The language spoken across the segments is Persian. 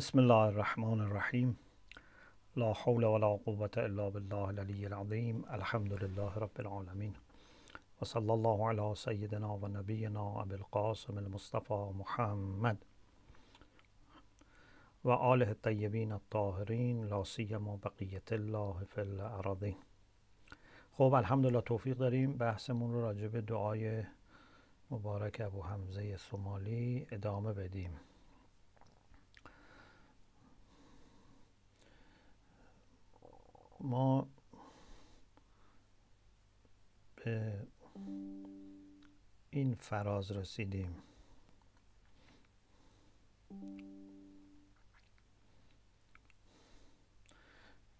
بسم الله الرحمن الرحيم لا حول ولا قوة إلا بالله العلي العظيم الحمد لله رب العالمين وصلى الله على سيدنا ونبينا أبي القاسم المصطفى محمد وآله الطيبين الطاهرين لا سيما بقية الله في الأراضين خب الحمد لله توفيق بحثمون رو راجع به دعاية مبارك ابو حمزه الصومالي ادامه بديم ما به این فراز رسیدیم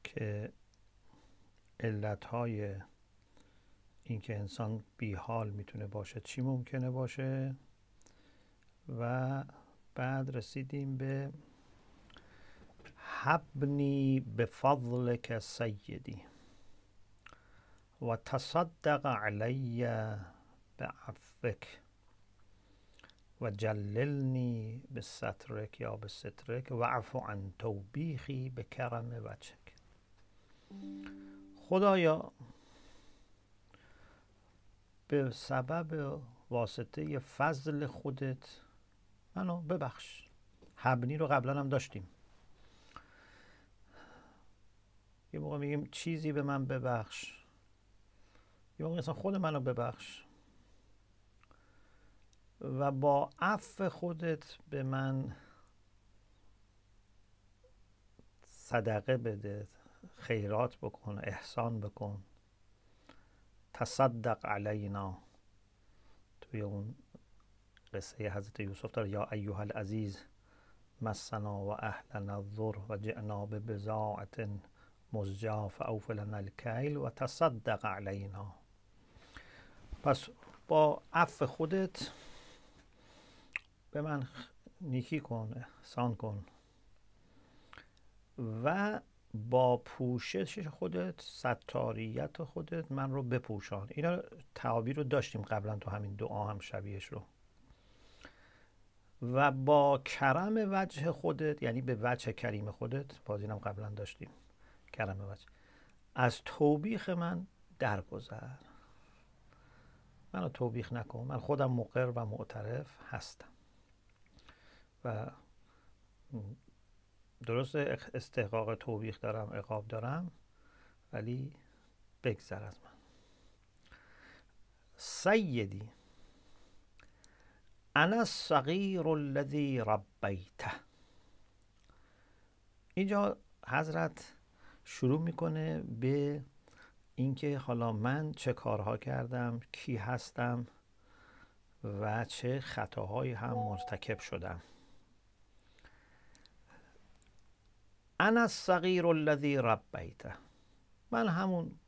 که علتهای اینکه انسان حال میتونه باشه چی ممکنه باشه و بعد رسیدیم به هبنی بفضلک که سیدی و تصدق علی به عفوک و جللنی به یا به سترک و عن توبیخی به کرم بچک خدایا به سبب واسطه فضل خودت منو ببخش هبنی رو قبلا هم داشتیم یه موقع میگیم چیزی به من ببخش یه موقع اصلا خود منو ببخش و با عفو خودت به من صدقه بده خیرات بکن احسان بکن تصدق علینا توی اون قصه حضرت یوسف داره یا ایها العزیز مسنا و اهلنا الظر و جناب به مزجا فاوف لنا الکیل و تصدق علینا پس با عف خودت به من نیکی کن احسان کن و با پوشش خودت ستاریت خودت من رو بپوشان اینا تعابیر رو داشتیم قبلا تو همین دعا هم شبیهش رو و با کرم وجه خودت یعنی به وجه کریم خودت هم قبلا داشتیم کلمه از توبیخ من درگذر منو توبیخ نکن من خودم مقر و معترف هستم و درست استحقاق توبیخ دارم عقاب دارم ولی بگذر از من سیدی انا الصغیر الذی ربیته اینجا حضرت شروع میکنه به اینکه حالا من چه کارها کردم کی هستم و چه خطاهایی هم مرتکب شدم انا الصغیر الذی ربیت من همون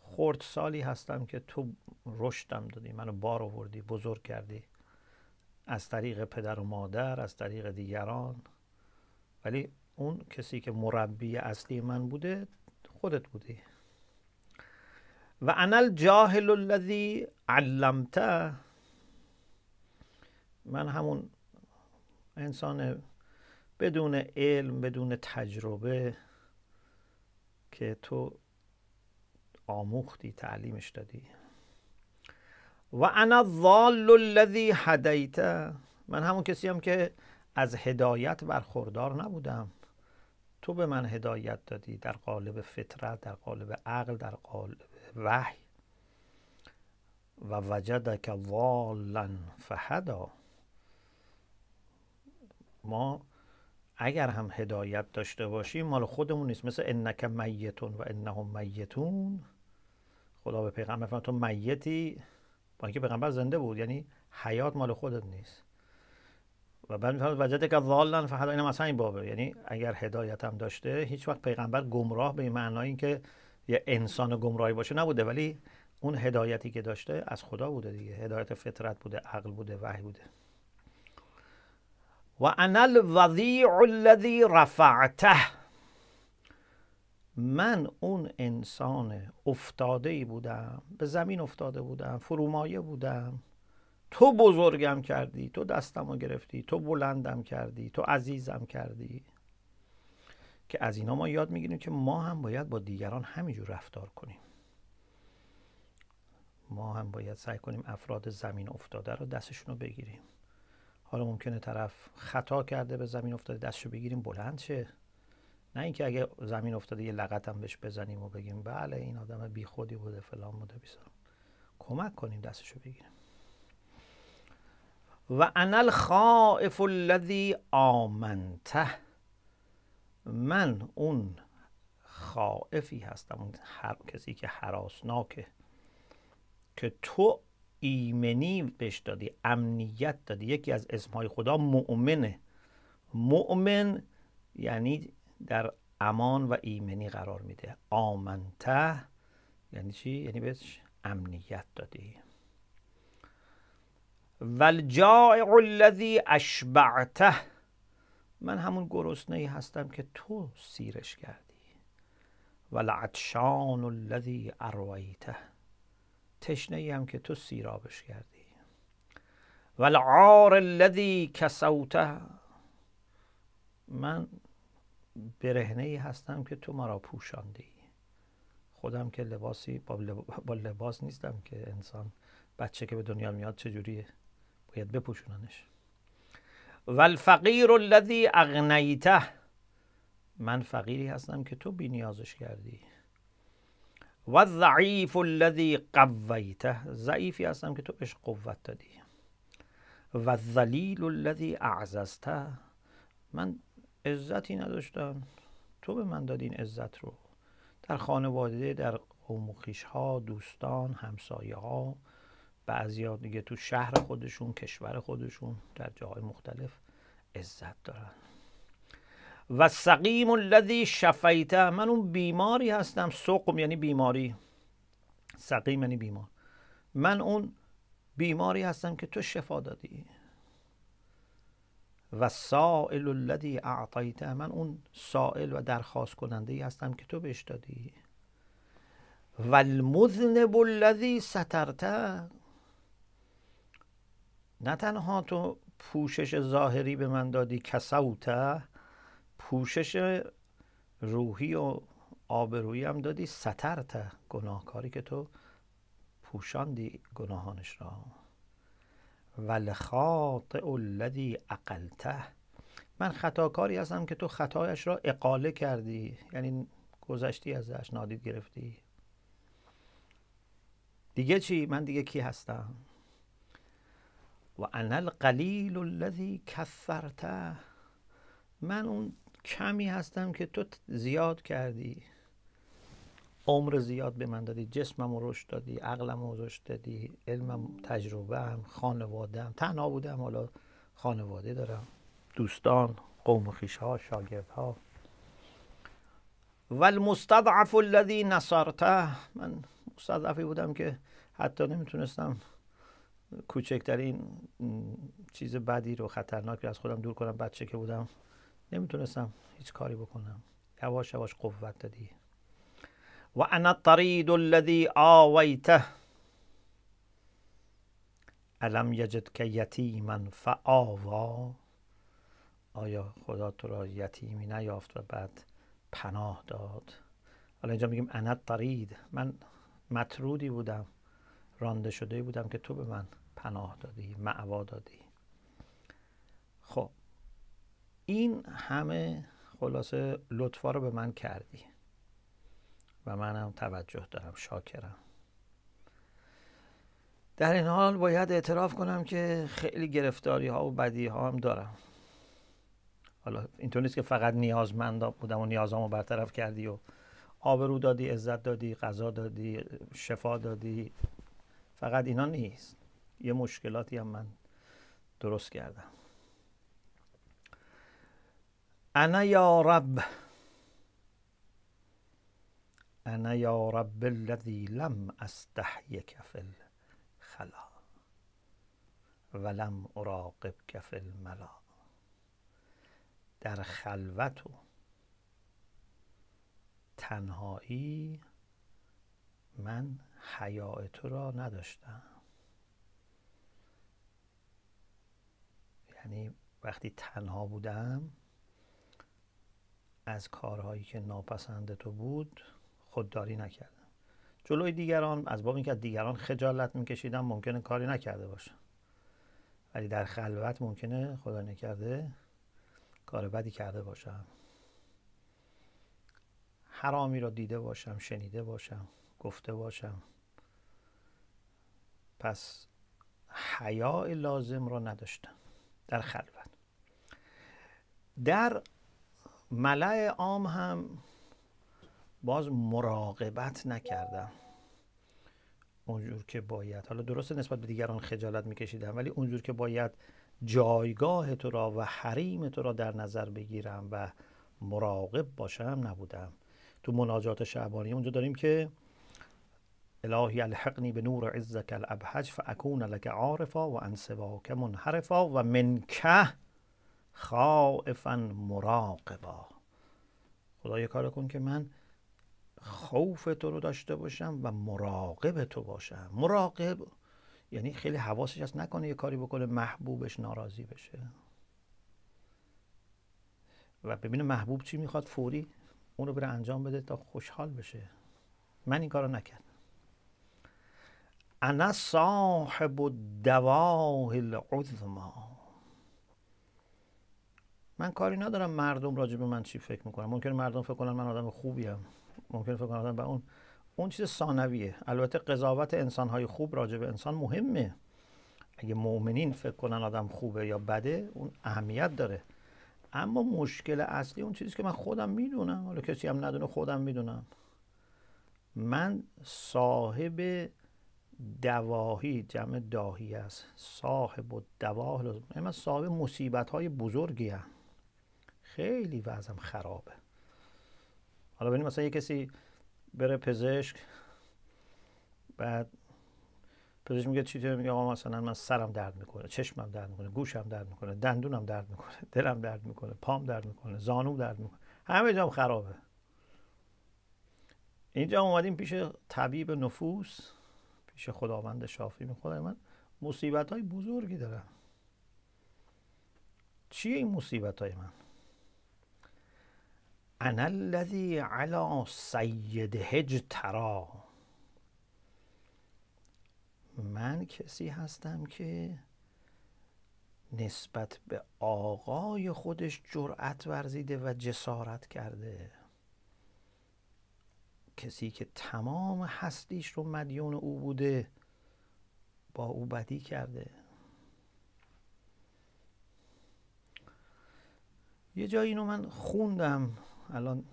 خورد سالی هستم که تو رشدم دادی منو بار آوردی بزرگ کردی از طریق پدر و مادر از طریق دیگران ولی اون کسی که مربی اصلی من بوده خودت بودی و انا الجاهل الذي علمته من همون انسان بدون علم بدون تجربه که تو آموختی تعلیمش دادی و انا الضال الذی هدیت من همون کسی هم که از هدایت برخوردار نبودم تو به من هدایت دادی در قالب فطرت در قالب عقل در قالب وحی و وجدک والا فهدا ما اگر هم هدایت داشته باشیم مال خودمون نیست مثل انک میتون و انهم میتون خدا به پیغمبر فرمود تو میتی با اینکه پیغمبر زنده بود یعنی حیات مال خودت نیست و بعد میفهمد وجد که ظالن فهد اینم اصلا این بابه یعنی اگر هدایت هم داشته هیچ وقت پیغمبر گمراه به این معنا اینکه یه انسان گمراهی باشه نبوده ولی اون هدایتی که داشته از خدا بوده دیگه هدایت فطرت بوده عقل بوده وحی بوده و انا الوضیع الذی رفعته من اون انسان افتاده ای بودم به زمین افتاده بودم فرومایه بودم تو بزرگم کردی تو دستم رو گرفتی تو بلندم کردی تو عزیزم کردی که از اینا ما یاد میگیریم که ما هم باید با دیگران همینجور رفتار کنیم ما هم باید سعی کنیم افراد زمین افتاده رو دستشون رو بگیریم حالا ممکنه طرف خطا کرده به زمین افتاده دستشو بگیریم بلند شه نه اینکه اگه زمین افتاده یه لغتم بهش بزنیم و بگیم بله این آدم بیخودی بوده فلان بوده کمک کنیم دستشو بگیریم و انا الخائف الذی آمنته من اون خائفی هستم اون هر کسی که حراسناکه که تو ایمنی بهش دادی امنیت دادی یکی از اسمهای خدا مؤمنه مؤمن یعنی در امان و ایمنی قرار میده آمنته یعنی چی؟ یعنی بهش امنیت دادی والجائع الذی اشبعته من همون گرسنه ای هستم که تو سیرش کردی ولعطشان الذی ارویته تشنه ای هم که تو سیرابش کردی العار الذی کسوته من برهنه ای هستم که تو مرا پوشاندی خودم که لباسی با لباس نیستم که انسان بچه که به دنیا میاد چجوریه باید بپوشوننش و الفقیر الذی اغنیته من فقیری هستم که تو بی نیازش کردی و ضعیف الذی قویته ضعیفی هستم که تو بهش قوت دادی و ذلیل الذی اعززته من عزتی نداشتم تو به من دادین عزت رو در خانواده در قوم ها دوستان همسایه ها بعضیا دیگه تو شهر خودشون کشور خودشون در جاهای مختلف عزت دارن و سقیم الذی شفیته من اون بیماری هستم سقم یعنی بیماری سقیم یعنی بیمار من اون بیماری هستم که تو شفا دادی و سائل الذی اعطیته من اون سائل و درخواست کننده ای هستم که تو بهش دادی و المذنب الذی نه تنها تو پوشش ظاهری به من دادی کسوتا پوشش روحی و آبرویی هم دادی سترته گناهکاری که تو پوشاندی گناهانش را ولخاطئ الذی اقلته من خطاکاری هستم که تو خطایش را اقاله کردی یعنی گذشتی ازش نادید گرفتی دیگه چی من دیگه کی هستم و انا القلیل الذی کثرته من اون کمی هستم که تو زیاد کردی عمر زیاد به من دادی جسمم رو رشد دادی عقلم رو رشد دادی علمم تجربه هم خانواده هم تنها بودم حالا خانواده دارم دوستان قوم خیش ها شاگرد ها و المستضعف الذی نصرته من مستضعفی بودم که حتی نمیتونستم کوچکترین چیز بدی رو خطرناکی از خودم دور کنم بچه که بودم نمیتونستم هیچ کاری بکنم یواش یواش قوت دادی و انا طرید الذی آویته علم یجد که یتیما فآوا آیا خدا تو را یتیمی نیافت و بعد پناه داد حالا اینجا میگیم انا طرید من مترودی بودم رانده شده بودم که تو به من پناه دادی معوا دادی خب این همه خلاصه لطفا رو به من کردی و منم توجه دارم شاکرم در این حال باید اعتراف کنم که خیلی گرفتاری ها و بدی ها هم دارم حالا اینطور نیست که فقط نیازمند بودم و نیازامو برطرف کردی و آبرو دادی عزت دادی غذا دادی شفا دادی فقط اینا نیست یه مشکلاتی هم من درست کردم انا یا رب انا یا رب الذی لم استحیک فی الخلا ولم اراقب فی الملا در خلوت و تنهایی من حیاء تو را نداشتم یعنی وقتی تنها بودم از کارهایی که ناپسند تو بود خودداری نکردم جلوی دیگران از باب اینکه دیگران خجالت میکشیدم ممکنه کاری نکرده باشم ولی در خلوت ممکنه خدا نکرده کار بدی کرده باشم حرامی را دیده باشم شنیده باشم گفته باشم پس حیاء لازم را نداشتم در خلوت در ملع عام هم باز مراقبت نکردم اونجور که باید حالا درسته نسبت به دیگران خجالت میکشیدم ولی اونجور که باید جایگاه تو را و حریم تو را در نظر بگیرم و مراقب باشم نبودم تو مناجات شعبانی اونجا داریم که الهی الحقنی به نور عزک الابهج فاکون لک عارفا و منحرفا و منکه خائفا مراقبا خدایا کار کن که من خوف تو رو داشته باشم و مراقب تو باشم مراقب یعنی خیلی حواسش از نکنه یه کاری بکنه محبوبش ناراضی بشه و ببینه محبوب چی میخواد فوری اون رو بره انجام بده تا خوشحال بشه من این کار رو نکرد انا صاحب الدواه العظما من کاری ندارم مردم راجع به من چی فکر میکنن ممکن مردم فکر کنن من آدم خوبیم ممکن فکر کنن آدم اون اون چیز ثانویه البته قضاوت انسانهای خوب راجع به انسان مهمه اگه مؤمنین فکر کنن آدم خوبه یا بده اون اهمیت داره اما مشکل اصلی اون چیزی که من خودم میدونم حالا کسی هم ندونه خودم میدونم من صاحب دواهی جمع داهی است صاحب و دواه لازم من صاحب مصیبت های بزرگی هم. خیلی وضعم خرابه حالا ببینیم مثلا یه کسی بره پزشک بعد پزشک میگه چی میگه آقا مثلا من سرم درد میکنه چشمم درد میکنه گوشم درد میکنه دندونم درد میکنه دلم درد میکنه پام درد میکنه زانوم درد میکنه همه جام خرابه اینجا اومدیم پیش طبیب نفوس پیش خداوند شافی خدای یعنی من مصیبت های بزرگی دارم چیه این مصیبت های من انا الذی علی هج ترا من کسی هستم که نسبت به آقای خودش جرأت ورزیده و جسارت کرده کسی که تمام هستیش رو مدیون او بوده با او بدی کرده یه جایی اینو من خوندم الان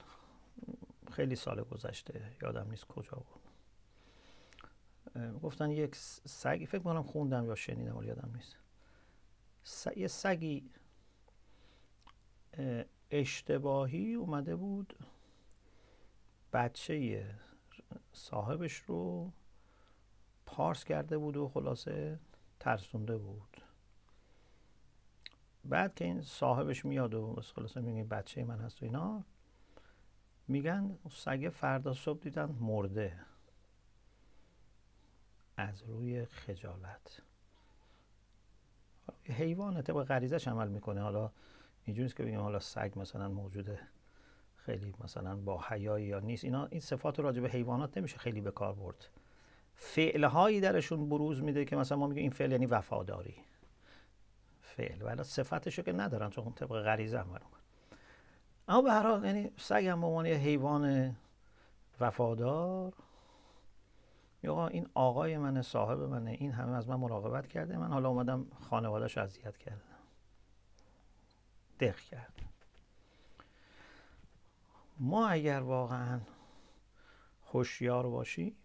خیلی سال گذشته یادم نیست کجا بود گفتن یک سگی فکر کنم خوندم یا شنیدم ولی یادم نیست یه سگی اشتباهی اومده بود بچه صاحبش رو پارس کرده بود و خلاصه ترسونده بود بعد که این صاحبش میاد و خلاصه میگه بچه من هست و اینا میگن سگه فردا صبح دیدن مرده از روی خجالت حیوان طبق غریزش عمل میکنه حالا اینجوریست که بگیم حالا سگ مثلا موجوده خیلی مثلا با حیایی یا نیست اینا این صفات راجع به حیوانات نمیشه خیلی به کار برد فعلهایی درشون بروز میده که مثلا ما میگیم این فعل یعنی وفاداری فعل ولی صفتشو که ندارن چون طبق غریزه عمل اما به هر حال یعنی سگ هم به عنوان یه حیوان وفادار یا این آقای من صاحب منه این همه از من مراقبت کرده من حالا اومدم خانوادهش اذیت کردم دق کرد ما اگر واقعا هوشیار باشیم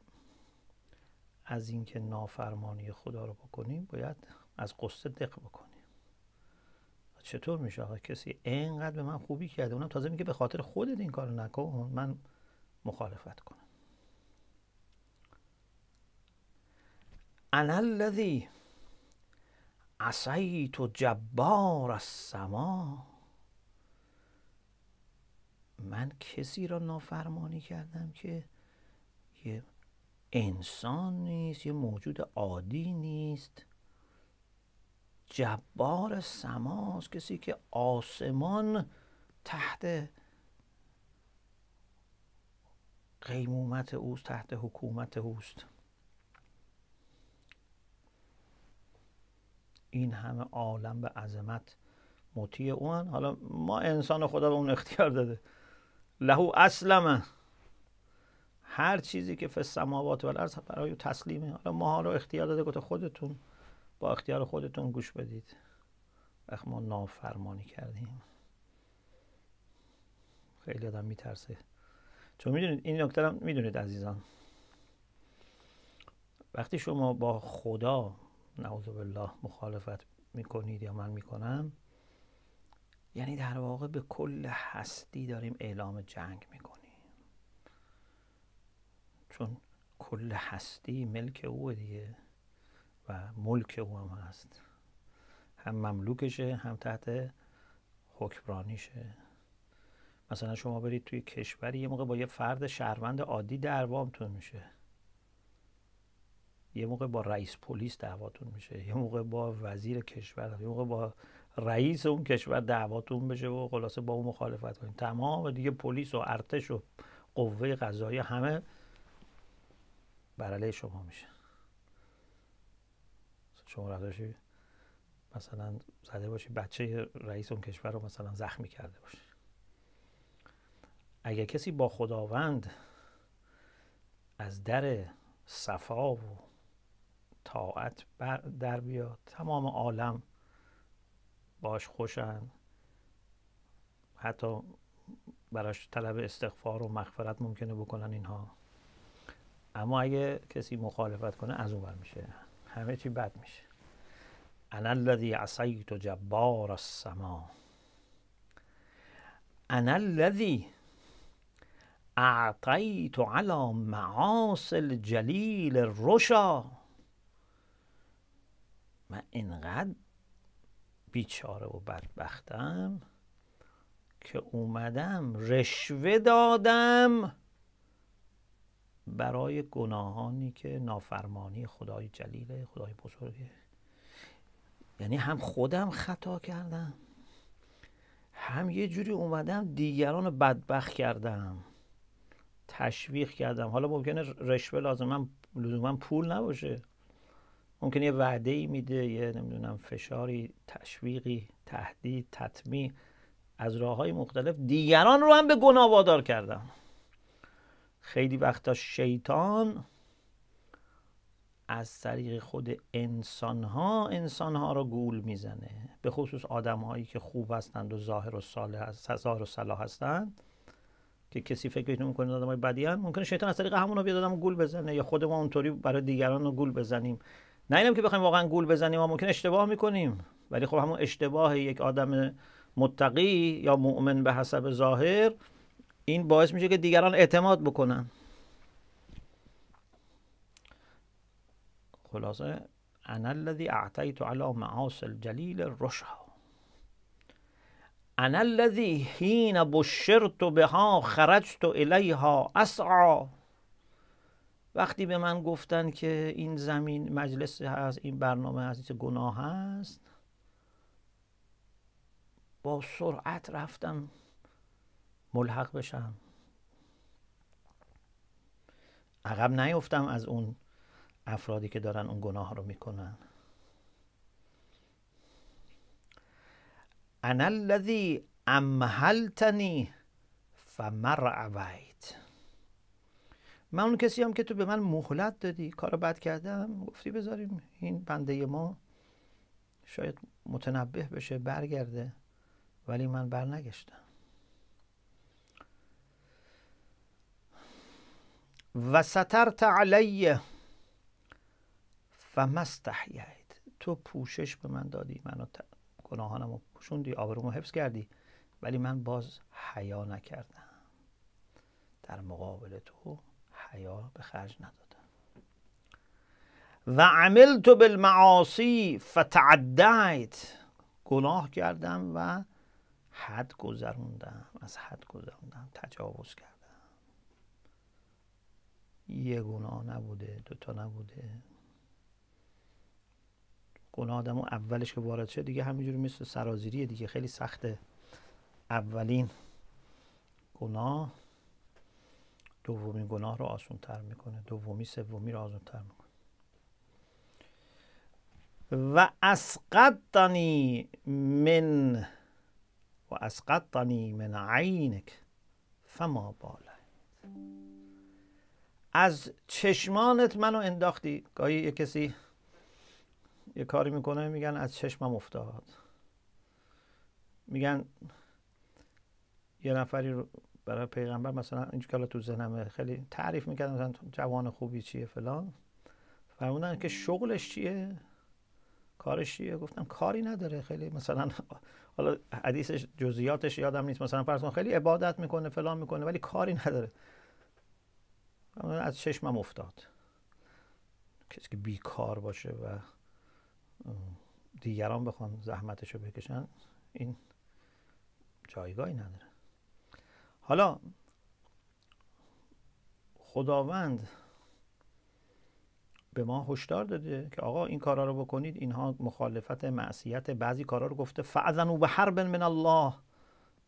از اینکه نافرمانی خدا رو بکنیم باید از قصه دق بکنیم چطور میشه آقا کسی اینقدر به من خوبی کرده اونم تازه میگه به خاطر خودت این کارو نکن من مخالفت کنم انا الذی عصیت جبار السما من کسی را نافرمانی کردم که یه انسان نیست یه موجود عادی نیست جبار سماست کسی که آسمان تحت قیمومت اوست تحت حکومت اوست این همه عالم به عظمت مطیع اون حالا ما انسان خدا به اون اختیار داده له اسلمه هر چیزی که فی السماوات و الارض برای تسلیمه حالا ماها رو اختیار داده گفت خودتون با اختیار خودتون گوش بدید وقت ما نافرمانی کردیم خیلی آدم میترسه چون میدونید این نکته هم میدونید عزیزان وقتی شما با خدا نعوذ بالله مخالفت میکنید یا من میکنم یعنی در واقع به کل هستی داریم اعلام جنگ میکنیم چون کل هستی ملک او دیگه و ملک او هم هست هم مملوکشه هم تحت حکمرانیشه مثلا شما برید توی کشوری یه موقع با یه فرد شهروند عادی دعوامتون میشه یه موقع با رئیس پلیس دعواتون میشه یه موقع با وزیر کشور یه موقع با رئیس اون کشور دعواتون بشه و خلاصه با اون مخالفت کنید تمام دیگه پلیس و ارتش و قوه قضایی همه بر علیه شما میشه شما باشید مثلا زده باشی بچه رئیس اون کشور رو مثلا زخمی کرده باشی اگر کسی با خداوند از در صفا و طاعت در بیاد تمام عالم باش خوشن حتی براش طلب استغفار و مغفرت ممکنه بکنن اینها اما اگه کسی مخالفت کنه از اون میشه همه چی بد میشه انا الذی عصیت جبار السما انا الذی اعطیت علی معاصل جلیل ما من اینقدر بیچاره و بدبختم که اومدم رشوه دادم برای گناهانی که نافرمانی خدای جلیله خدای بزرگه یعنی هم خودم خطا کردم هم یه جوری اومدم دیگران رو بدبخت کردم تشویق کردم حالا ممکنه رشوه لازم من لزوما پول نباشه ممکنه یه وعده ای میده یه نمیدونم فشاری تشویقی تهدید تطمیع از راه مختلف دیگران رو هم به گناه وادار کردم خیلی وقتا شیطان از طریق خود انسان ها رو گول میزنه به خصوص آدم که خوب هستند و ظاهر و صالح هستند که کسی فکر میکنه آدم های بدی هستند ممکنه شیطان از طریق همون رو بیاد آدم گول بزنه یا خود ما اونطوری برای دیگران رو گول بزنیم نه اینم که بخوایم واقعا گول بزنیم ما ممکن اشتباه میکنیم ولی خب همون اشتباه یک آدم متقی یا مؤمن به حسب ظاهر این باعث میشه که دیگران اعتماد بکنن خلاصه انا الذی اعتیت علی معاص الجلیل الرشا انا الذی حین بشرت بها خرجت الیها اسعا وقتی به من گفتن که این زمین مجلس هست این برنامه هست گناه هست با سرعت رفتم ملحق بشم عقب نیفتم از اون افرادی که دارن اون گناه رو میکنن انا الذی امهلتنی فمرعویت من اون کسی هم که تو به من مهلت دادی کار بد کردم گفتی بذاریم این بنده ما شاید متنبه بشه برگرده ولی من برنگشتم و سترت علیه و تو پوشش به من دادی منو ت... گناهانم رو پوشوندی آبرومو حفظ کردی ولی من باز حیا نکردم در مقابل تو یا به خرج ندادم و عملت بالمعاصی فتعدیت گناه کردم و حد گذروندم از حد گذروندم تجاوز کردم یه گناه نبوده دوتا نبوده گناه آدم اولش که وارد شد دیگه همینجوری مثل سرازیریه دیگه خیلی سخته اولین گناه دومین گناه رو آسون تر میکنه دومی سومی رو آسون تر میکنه و اسقطنی من و اسقطنی من عینک فما باله از چشمانت منو انداختی گاهی یه کسی یه کاری میکنه میگن از چشمم افتاد میگن یه نفری رو برای پیغمبر مثلا اینجور که تو ذهنمه خیلی تعریف میکردن مثلا جوان خوبی چیه فلان فرمودن که شغلش چیه کارش چیه گفتم کاری نداره خیلی مثلا حالا حدیثش جزئیاتش یادم نیست مثلا فرض خیلی عبادت میکنه فلان میکنه ولی کاری نداره از چشمم افتاد کسی که بیکار باشه و دیگران بخوان زحمتش رو بکشن این جایگاهی نداره حالا خداوند به ما هشدار داده که آقا این کارا رو بکنید اینها مخالفت معصیت بعضی کارا رو گفته او به حرب من الله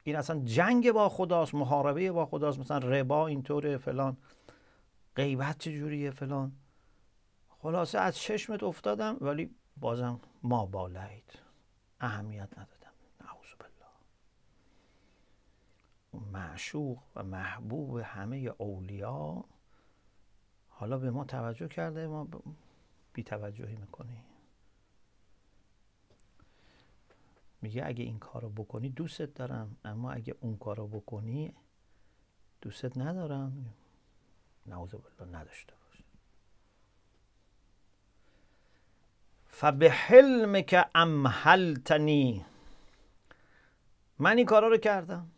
این اصلا جنگ با خداست محاربه با خداست مثلا ربا اینطوره فلان غیبت چجوریه فلان خلاصه از چشمت افتادم ولی بازم ما بالایید اهمیت ندادم نعوذ بالله معشوق و محبوب همه اولیا حالا به ما توجه کرده ما بی توجهی میکنیم میگه اگه این کار رو بکنی دوستت دارم اما اگه اون کار رو بکنی دوستت ندارم نعوذ بالله نداشته باش که امحلتنی من این کارا رو کردم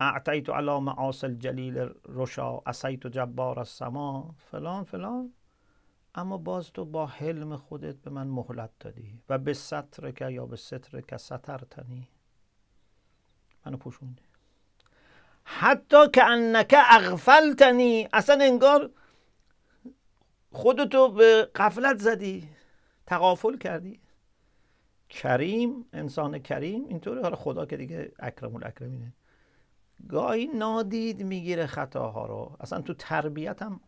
اعتیت علی معاصی الجلیل رشا اسیت جبار السما فلان فلان اما باز تو با حلم خودت به من مهلت دادی و به سطر که یا به سطر که سطر تنی منو پوشوندی حتی که انکه اغفلتنی اصلا انگار خودتو به قفلت زدی تقافل کردی کریم انسان کریم اینطوری حالا خدا که دیگه اکرم الاکرمینه گاهی نادید میگیره خطاها رو اصلا تو تربیت هم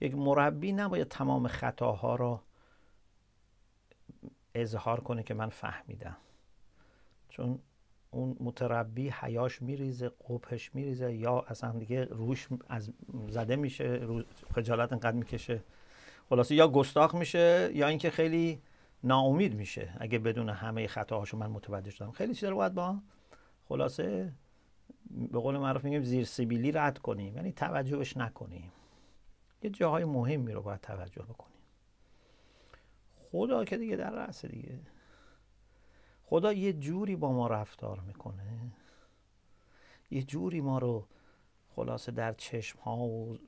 یک مربی نباید تمام خطاها رو اظهار کنه که من فهمیدم چون اون متربی حیاش میریزه قپش میریزه یا اصلا دیگه روش از زده میشه خجالت انقدر میکشه خلاصه یا گستاخ میشه یا اینکه خیلی ناامید میشه اگه بدون همه خطاهاشو من متوجه شدم خیلی چیزا رو باید با خلاصه به قول معروف میگیم زیر سیبیلی رد کنیم یعنی توجهش نکنیم یه جاهای مهمی رو باید توجه بکنیم خدا که دیگه در رأس دیگه خدا یه جوری با ما رفتار میکنه یه جوری ما رو خلاصه در چشم ها و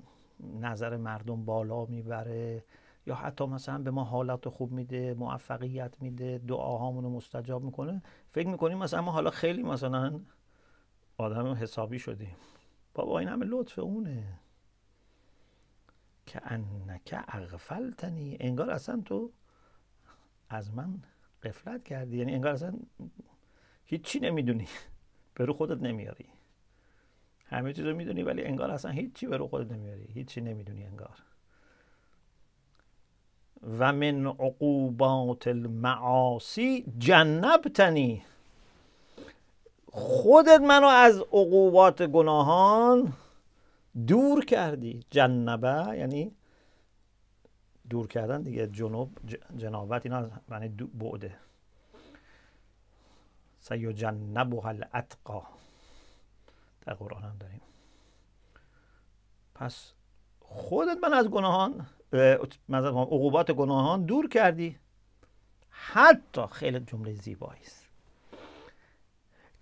نظر مردم بالا میبره یا حتی مثلا به ما حالت خوب میده موفقیت میده دعاهامون رو مستجاب میکنه فکر میکنیم مثلا ما حالا خیلی مثلا آدم حسابی شدیم بابا این همه لطف اونه که انک اغفلتنی انگار اصلا تو از من قفلت کردی یعنی انگار اصلا هیچی نمیدونی به رو خودت نمیاری همه چیز رو میدونی ولی انگار اصلا هیچی به رو خودت نمیاری هیچی نمیدونی انگار و من عقوبات المعاصی جنبتنی خودت منو از عقوبات گناهان دور کردی جنبه یعنی دور کردن دیگه جنوب جنابت اینا از معنی و هل اتقا در قرآن هم داریم پس خودت من از گناهان عقوبات گناهان دور کردی حتی خیلی جمله زیبایی است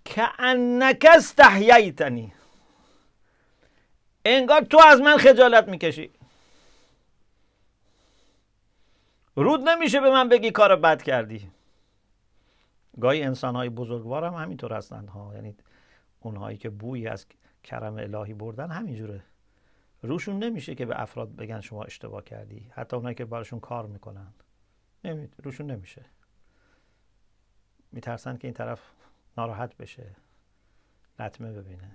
که استحییتنی انگار تو از من خجالت میکشی رود نمیشه به من بگی کار بد کردی گاهی انسان های بزرگوار هم همینطور هستند ها یعنی اونهایی که بویی از کرم الهی بردن همینجوره روشون نمیشه که به افراد بگن شما اشتباه کردی حتی اونایی که براشون کار میکنن نمی... روشون نمیشه میترسن که این طرف ناراحت بشه لطمه ببینه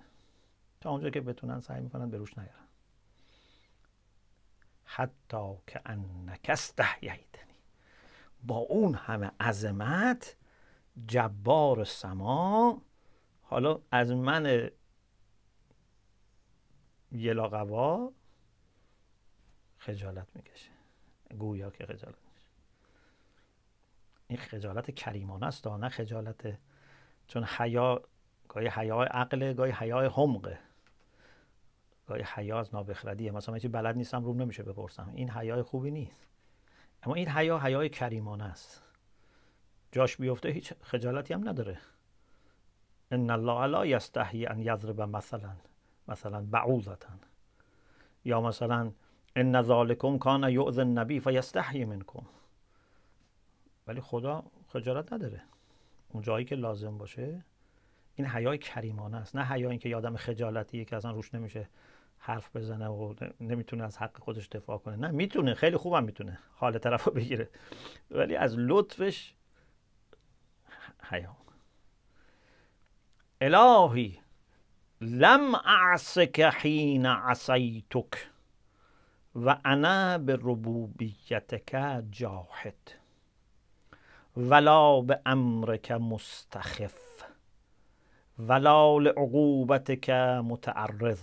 تا اونجا که بتونن سعی میکنن به روش نیارن حتی که انکس یهیدنی با اون همه عظمت جبار سما حالا از من یلاقوا خجالت میکشه گویا که خجالت میشه این خجالت کریمانه است نه خجالت چون حیا گاهی حیا عقل گاهی حیا حمقه گاهی حیا از نابخردیه مثلا چی بلد نیستم روم نمیشه بپرسم این حیای خوبی نیست اما این حیا حیای کریمانه است جاش بیفته هیچ خجالتی هم نداره ان الله لا یستحی ان یضرب مثلا مثلا بعوضتن یا مثلا ان ذالکم کان یؤذ النبی فیستحی منکم ولی خدا خجالت نداره اون جایی که لازم باشه این حیای کریمانه است نه حیا اینکه یادم خجالتیه که اصلا روش نمیشه حرف بزنه و نمیتونه از حق خودش دفاع کنه نه میتونه خیلی خوبم میتونه حال طرف رو بگیره ولی از لطفش حیا الهی لم اعسک حین عصیتک و انا به ربوبیتک جاحد ولا به امرک مستخف ولا لعقوبتک متعرض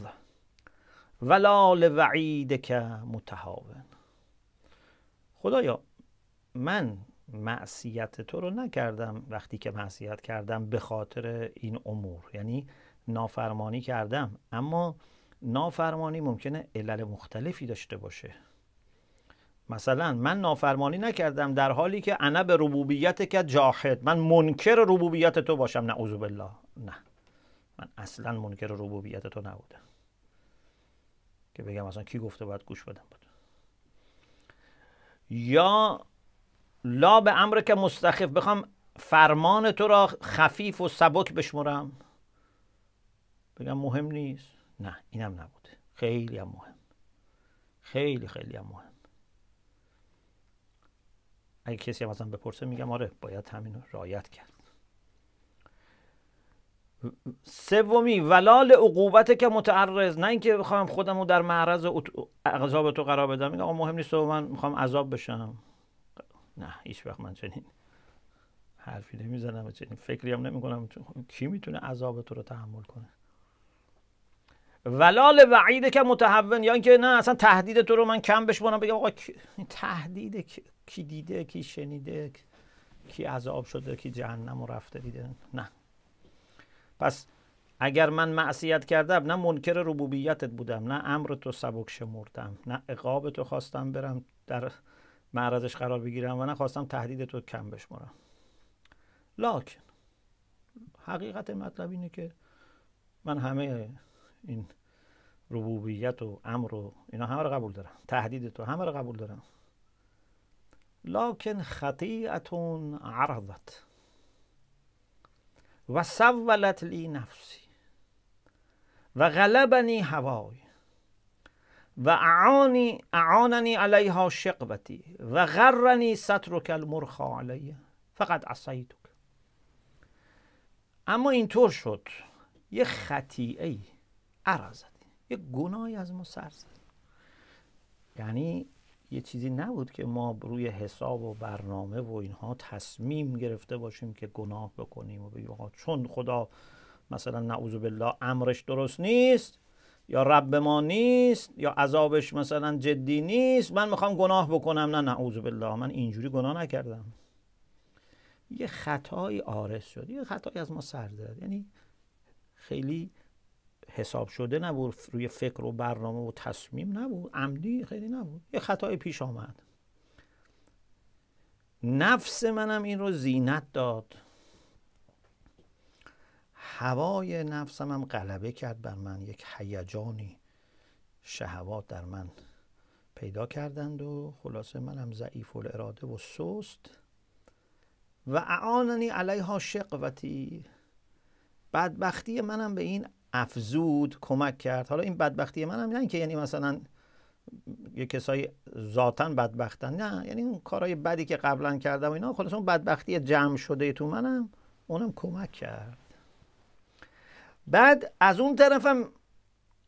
ولا لوعیدک متهاون خدایا من معصیت تو رو نکردم وقتی که معصیت کردم به خاطر این امور یعنی نافرمانی کردم اما نافرمانی ممکنه علل مختلفی داشته باشه مثلا من نافرمانی نکردم در حالی که انا به ربوبیت که جاهد. من منکر ربوبیت تو باشم نعوذ بالله نه من اصلا منکر ربوبیت تو نبودم که بگم اصلا کی گفته باید گوش بدم بود یا لا به امر که مستخف بخوام فرمان تو را خفیف و سبک بشمرم بگم مهم نیست نه اینم نبوده خیلی هم مهم خیلی خیلی هم مهم اگه کسی هم ازم بپرسه میگم آره باید همین رو رعایت کرد سومی ولال عقوبت که متعرض نه اینکه بخوام خودم رو در معرض عذاب تو قرار بدم میگم آقا مهم نیست و من میخوام عذاب بشم نه هیچ وقت من چنین حرفی نمیزنم و چنین فکری هم نمیکنم، کی میتونه عذاب تو رو تحمل کنه ولال وعیده که متهون یا اینکه نه اصلا تهدید تو رو من کم بش بگم آقا تهدید کی دیده کی شنیده کی عذاب شده کی جهنم رو رفته دیده نه پس اگر من معصیت کردم نه منکر ربوبیتت بودم نه امر تو سبک شمردم نه عقاب تو خواستم برم در معرضش قرار بگیرم و نه خواستم تهدید تو کم بشمرم لاکن حقیقت مطلب اینه که من همه این ربوبیت و امر و اینا همه رو قبول دارم تهدید تو همه رو قبول دارم لکن خطیعتون عرضت و سولت لی نفسی و غلبنی هوای و اعانی اعاننی علیها شقبتی و غرنی سترک المرخا علیه فقط عصیتک اما اینطور شد یه خطیعه ای عرا زدیم یه گناهی از ما سر زد یعنی یه چیزی نبود که ما روی حساب و برنامه و اینها تصمیم گرفته باشیم که گناه بکنیم و بگیم چون خدا مثلا نعوذ بالله امرش درست نیست یا رب ما نیست یا عذابش مثلا جدی نیست من میخوام گناه بکنم نه نعوذ بالله من اینجوری گناه نکردم یه خطایی آرس شد یه خطایی از ما سر زد یعنی خیلی حساب شده نبود روی فکر و برنامه و تصمیم نبود عمدی خیلی نبود یه خطای پیش آمد نفس منم این رو زینت داد هوای نفسم هم غلبه کرد بر من یک هیجانی شهوات در من پیدا کردند و خلاصه منم ضعیف الاراده و سست و اعاننی علیها شقوتی بدبختی منم به این افزود کمک کرد حالا این بدبختی من هم نه اینکه یعنی مثلا یه کسایی ذاتا بدبختن نه یعنی اون کارهای بدی که قبلا کردم و اینا خلاص اون بدبختی جمع شده تو منم اونم کمک کرد بعد از اون طرفم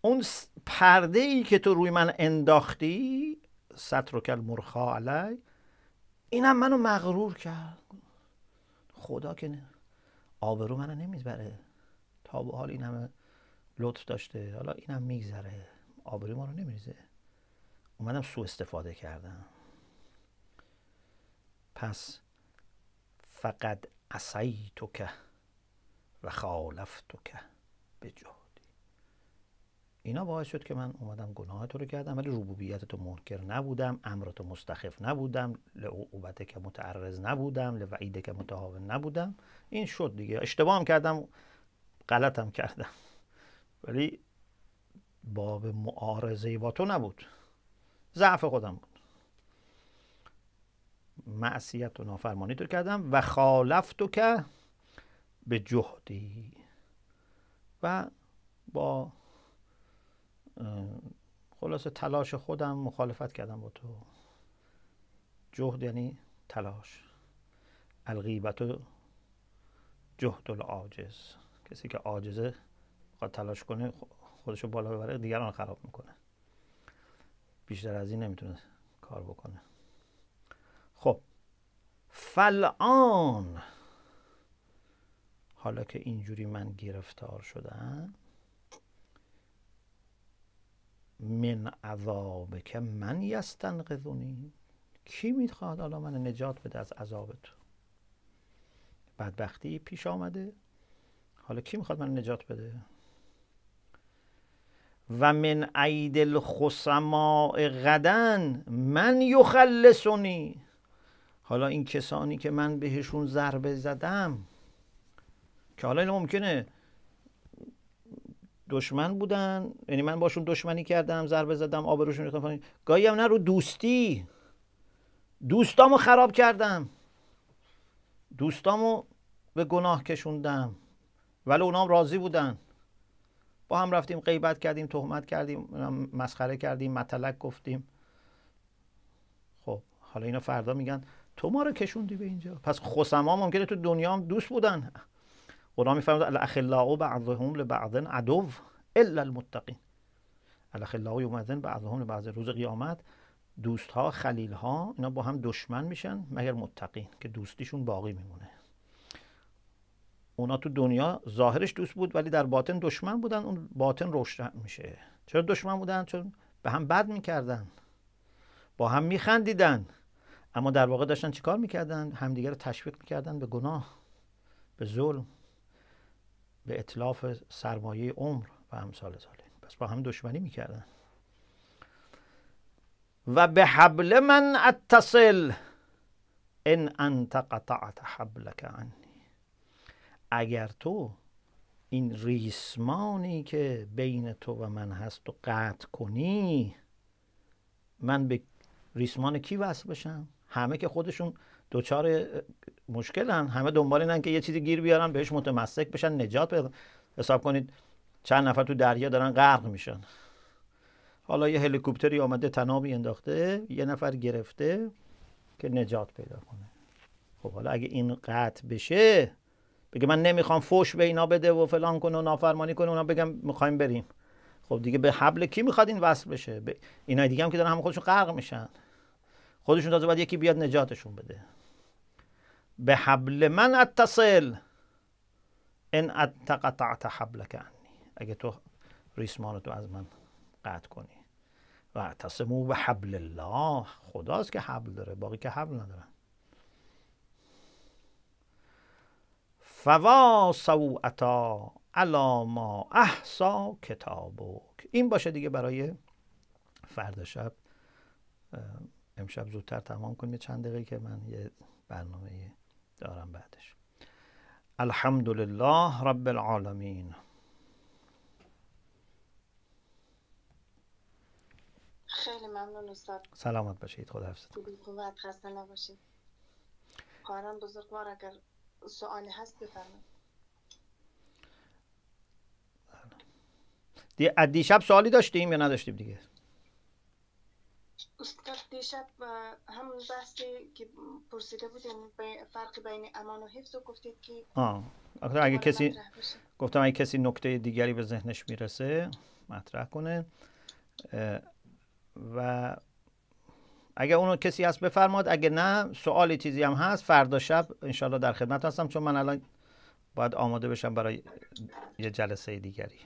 اون پرده ای که تو روی من انداختی سطر کل مرخا علی اینم منو مغرور کرد خدا که آبرو منو نمیبره تا به حال این لطف داشته حالا اینم میگذره آبروی ما رو نمیریزه اومدم سوء استفاده کردم پس فقط اصعی تو که و خالف تو که به جهدی اینا باعث شد که من اومدم گناه تو رو کردم ولی ربوبیت تو منکر نبودم امر مستخف نبودم لعوبت که متعرض نبودم لوعید که متهاون نبودم این شد دیگه اشتباهم کردم غلطم کردم ولی باب معارضه با تو نبود ضعف خودم بود معصیت و نافرمانی تو کردم و خالفت تو که به جهدی و با خلاصه تلاش خودم مخالفت کردم با تو جهد یعنی تلاش الغیبت و جهد العاجز کسی که عاجزه تلاش کنه خودشو بالا ببره دیگران خراب میکنه بیشتر از این نمیتونه کار بکنه خب فلان حالا که اینجوری من گرفتار شدم من عذاب که من قذونی کی میخواد حالا من نجات بده از عذاب تو بدبختی پیش آمده حالا کی میخواد من نجات بده و من عید الخصماء غدن من یخلصنی حالا این کسانی که من بهشون ضربه زدم که حالا این ممکنه دشمن بودن یعنی من باشون دشمنی کردم ضربه زدم آبروشون ریختم گاهی هم نه رو دوستی دوستامو خراب کردم دوستامو به گناه کشوندم ولی اونام راضی بودن با هم رفتیم غیبت کردیم تهمت کردیم مسخره کردیم مطلق گفتیم خب حالا اینا فردا میگن تو ما رو کشوندی به اینجا پس خسما ممکنه تو دنیا هم دوست بودن قرآن میفرماید الاخلاء بعضهم لبعض عدو الا المتقین الاخلاء یومئذ بعضهم لبعض روز قیامت دوست ها خلیل ها اینا با هم دشمن میشن مگر متقین که دوستیشون باقی میمونه اونا تو دنیا ظاهرش دوست بود ولی در باطن دشمن بودن اون باطن روشن میشه چرا دشمن بودن چون به هم بد میکردن با هم میخندیدن اما در واقع داشتن چیکار میکردن همدیگه رو تشویق میکردن به گناه به ظلم به اطلاف سرمایه عمر و امثال ظالم پس با هم دشمنی میکردن و به حبل من اتصل ان انت قطعت حبلک عنی اگر تو این ریسمانی که بین تو و من هست و قطع کنی من به ریسمان کی وصل بشم همه که خودشون دوچار مشکلن همه دنبال اینن که یه چیزی گیر بیارن بهش متمسک بشن نجات پیدا حساب کنید چند نفر تو دریا دارن غرق میشن حالا یه هلیکوپتری آمده تنابی انداخته یه نفر گرفته که نجات پیدا کنه خب حالا اگه این قطع بشه بگه من نمیخوام فوش به اینا بده و فلان کنه و نافرمانی کنه اونا بگم میخوایم بریم خب دیگه به حبل کی میخواد این وصل بشه به اینا دیگه هم که دارن هم خودشون غرق میشن خودشون تازه باید یکی بیاد نجاتشون بده به حبل من اتصل ان اتقطعت حبلک عنی اگه تو ریسمان تو از من قطع کنی و اعتصمو به حبل الله خداست که حبل داره باقی که حبل ندارن فوا اتا ما احسا کتابوک این باشه دیگه برای فردا شب امشب زودتر تمام کنیم چند دقیقه که من یه برنامه دارم بعدش الحمد رب العالمین خیلی ممنون استاد سلامت باشید خدا حفظت قوت خسته نباشید بزرگوار اگر سوال هست بفرمایید دی دیشب سوالی داشتیم یا نداشتیم دیگه استاد دیشب همون بحثی که پرسیده بودیم فرق بین امان و حفظ و گفتید که آه. اگه کسی گفتم اگه کسی نکته دیگری به ذهنش میرسه مطرح کنه و اگه اونو کسی هست بفرماد اگه نه سوالی چیزی هم هست فردا شب انشالله در خدمت هستم چون من الان باید آماده بشم برای یه جلسه دیگری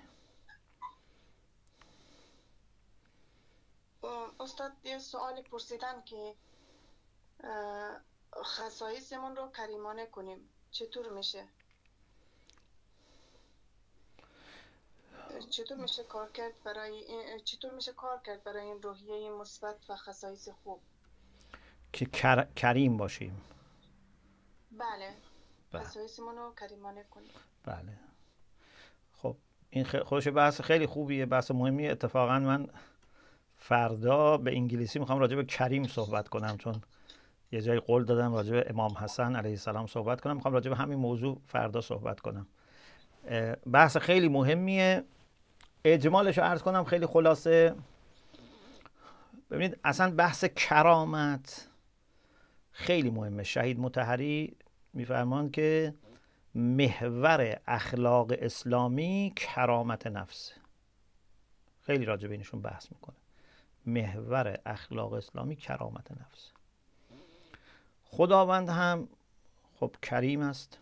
استاد یه سوالی پرسیدن که خصایصمون رو کریمانه کنیم چطور میشه چطور میشه کار کرد برای این چطور میشه کار کرد برای این روحیه مثبت و خصایص خوب که کریم باشیم بله, بله. خصایص منو کریمانه کنیم بله خب این خوش بحث خیلی خوبیه بحث مهمی اتفاقا من فردا به انگلیسی میخوام راجع به کریم صحبت کنم چون یه جایی قول دادم راجع به امام حسن علیه السلام صحبت کنم میخوام راجع به همین موضوع فردا صحبت کنم بحث خیلی مهمیه اجمالش رو عرض کنم خیلی خلاصه ببینید اصلا بحث کرامت خیلی مهمه شهید متحری میفرمان که محور اخلاق اسلامی کرامت نفسه خیلی راجع به اینشون بحث میکنه محور اخلاق اسلامی کرامت نفس خداوند هم خب کریم است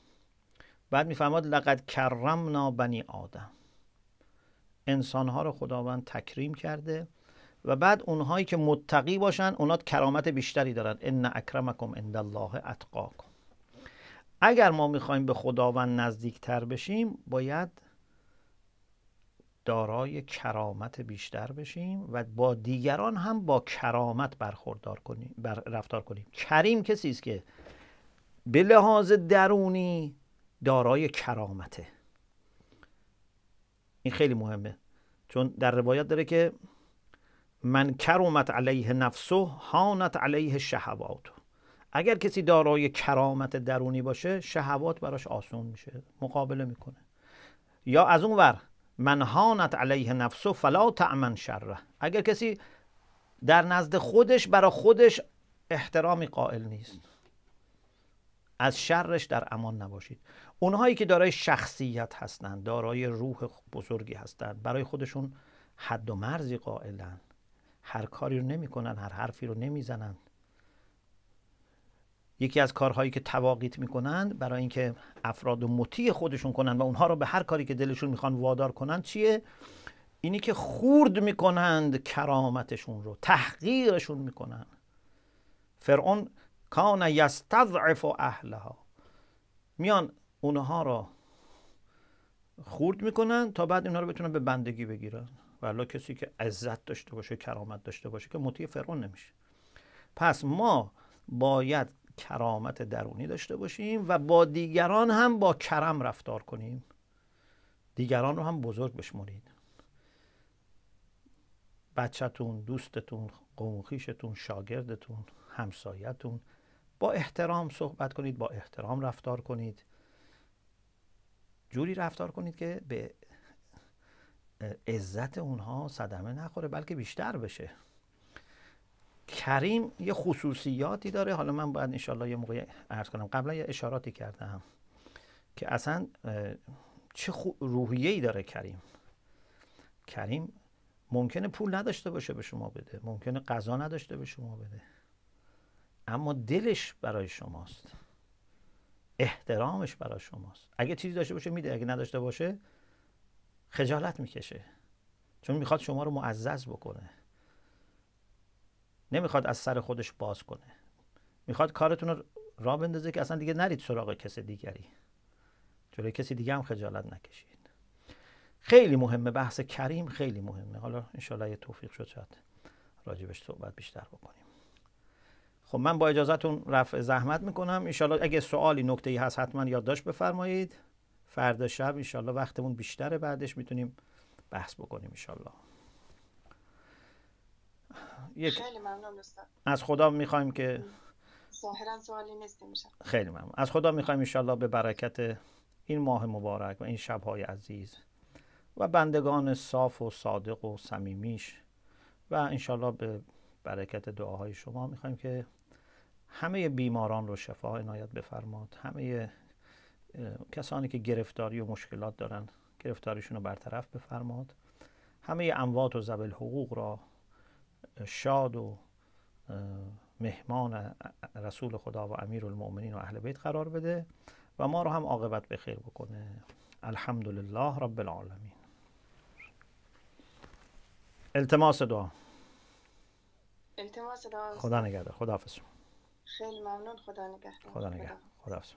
بعد میفرماد لقد کرمنا بنی آدم انسانها رو خداوند تکریم کرده و بعد اونهایی که متقی باشن اونا کرامت بیشتری دارن ان اکرمکم عند الله اتقاکم اگر ما میخوایم به خداوند نزدیکتر بشیم باید دارای کرامت بیشتر بشیم و با دیگران هم با کرامت برخوردار کنیم بر رفتار کنیم کریم کسی است که به لحاظ درونی دارای کرامته این خیلی مهمه چون در روایت داره که من کرومت علیه نفسه هانت علیه شهواتو اگر کسی دارای کرامت درونی باشه شهوات براش آسون میشه مقابله میکنه یا از اون ور من هانت علیه نفسه فلا تعمن شره اگر کسی در نزد خودش برا خودش احترامی قائل نیست از شرش در امان نباشید اونهایی که دارای شخصیت هستند دارای روح بزرگی هستند برای خودشون حد و مرزی قائلن هر کاری رو نمیکنن هر حرفی رو نمیزنند. یکی از کارهایی که تواقیت میکنند برای اینکه افراد و مطیع خودشون کنن و اونها رو به هر کاری که دلشون میخوان وادار کنن چیه اینی که خورد میکنند کرامتشون رو تحقیرشون میکنن فرعون کان یستضعف اهلها میان اونها را خورد میکنن تا بعد اینها رو بتونن به بندگی بگیرن ولی کسی که عزت داشته باشه کرامت داشته باشه که مطیع فرعون نمیشه پس ما باید کرامت درونی داشته باشیم و با دیگران هم با کرم رفتار کنیم دیگران رو هم بزرگ بشمرید بچهتون دوستتون قومخیشتون شاگردتون همسایتون با احترام صحبت کنید با احترام رفتار کنید جوری رفتار کنید که به عزت اونها صدمه نخوره بلکه بیشتر بشه کریم یه خصوصیاتی داره حالا من باید انشالله یه موقعی ارز کنم قبلا یه اشاراتی کردم که اصلا چه روحیه ای داره کریم کریم ممکنه پول نداشته باشه به شما بده ممکنه غذا نداشته به شما بده اما دلش برای شماست احترامش برای شماست اگه چیزی داشته باشه میده اگه نداشته باشه خجالت میکشه چون میخواد شما رو معزز بکنه نمیخواد از سر خودش باز کنه میخواد کارتون رو را بندازه که اصلا دیگه نرید سراغ کس دیگری جلوی کسی دیگه هم خجالت نکشید خیلی مهمه بحث کریم خیلی مهمه حالا انشالله یه توفیق شد شاید راجبش صحبت بیشتر بکنیم خب من با اجازهتون رفع زحمت میکنم انشالله اگه سوالی نکته ای هست حتما یادداشت بفرمایید فردا شب انشالله وقتمون بیشتره بعدش میتونیم بحث بکنیم انشالله یک... خیلی ممنون از خدا میخوایم که ظاهرا سوالی نیست خیلی ممنون از خدا میخوایم انشالله به برکت این ماه مبارک و این شبهای عزیز و بندگان صاف و صادق و صمیمیش و انشالله به برکت دعاهای شما میخوایم که همه بیماران رو شفا عنایت بفرماد همه کسانی که گرفتاری و مشکلات دارن گرفتاریشون رو برطرف بفرماد همه اموات و زبل حقوق را شاد و مهمان رسول خدا و امیر المؤمنین و اهل بیت قرار بده و ما رو هم عاقبت به خیر بکنه الحمدلله رب العالمین التماس دعا خدا نگهدار خدا حافظ خیلی ممنون خدا نگهدار خدا نگهدار خدا حافظ